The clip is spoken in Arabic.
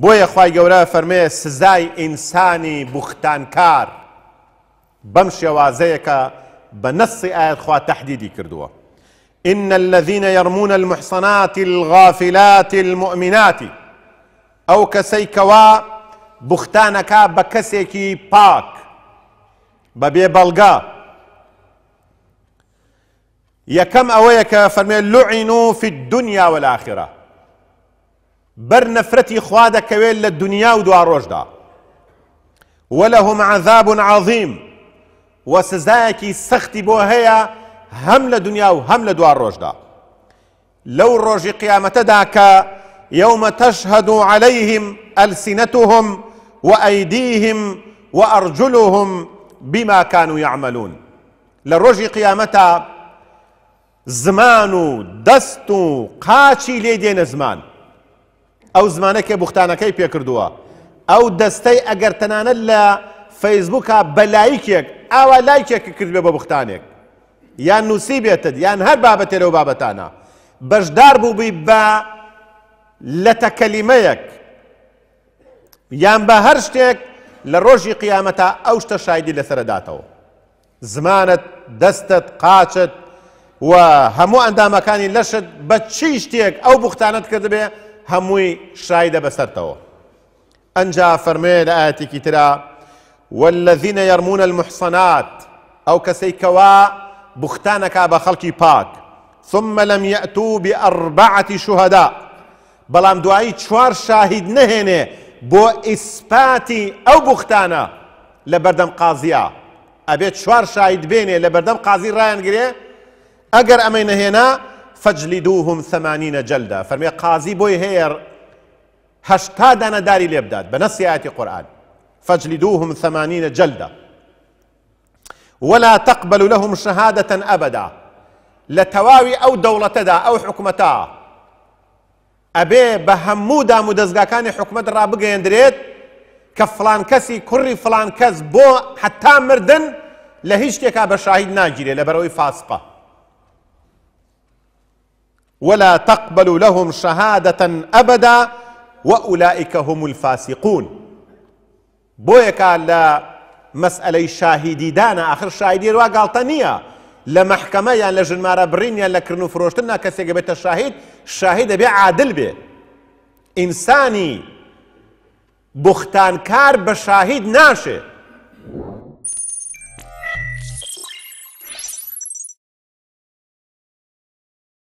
بوی خوای گورا فرمی سزای ئینسانی بوختانکار بەم شێوازەیەکە بنص آیت ئاەتخوا تحدیدی کردووە إن الذين يرمون المحصنات الغافلات المؤمنات أو كسيكوا بختانك بكسيكي باك ببي بلغا كم أويك فرمي لعنوا في الدنيا والآخرة بر نفرتي خوا كويل للدنيا دنیا و ولهم عذاب عظيم وسزاكي سختي سەختی بۆ هەیە هەم لە دنیا لو الروج لە دوا يوم تشهد عليهم ألسنتهم وأيديهم وأرجلهم بما كانوا يعملون لروج ڕۆژی زمان دست دەست و زمان ئەو زمانەکێ بختانەکەی پێکردووە ئەو دەستەی ئەگەر تەنانە لە فەیسبووکە او ئاوا لایکێکی کردوێ بە بختانێک یان نووسی بێتت یان هەر بابەتێرەوە بابەتانە بەشدار بووبی بە لە تەکەلیمەیەک یان بە هەر شتێک لە ڕۆژی قیامەتە ئەو شتە شایدی لەسەرداتەوە زمانت دەستت قاچت و هەموو ئەندامەکانی لەشت بە چی شتێک ئەو بختانت کردبێ هەمووی شای دەبەسەرتەوە ئەنجا فەرمێ لە ئاەتێکی ترا والذینە یارمونە المحسەنات ئەو کەسەی کەوا بختانەکە بە خەڵکی پاک ثم لم يأتوا بأربعة شهداء بەڵام دوایی چوار شاهید نهێنێ بۆ ئیسپاتی ئەو بختانە لە بەردەم قازیە ئەبێت چوار شاهید بێنێ لە بەردەم قازی ڕایانگرێ ئەگەر ئەمەی نهێنا فجلدوهم ثمانين جلدة فرمي قاضي بوي هير هشتا داري ليبداد بنصيات آيات القرآن فجلدوهم ثمانين جلدة ولا تقبل لهم شهادة أبدا لتواوي أو دا أو حكمتا أبي بهمودا مدزقا كان حكمت رابقا يندريت كفلان كسي كري فلان كس بو حتى مردن لهيش كيكا بشاهد ناجري لبروي فاسقه ولا تقبل لهم شهادة أبدا وأولئك هم الفاسقون على مسألة شاهدي دانا آخر شاهدي وا گاڵتە لمحكمة يعني لجن لە ژنمارە برینیان يعني لە کردن و فرۆشتن الشاهد کەسێکە بێتە عادل بێ إنساني بختان كار شاهید ناشئ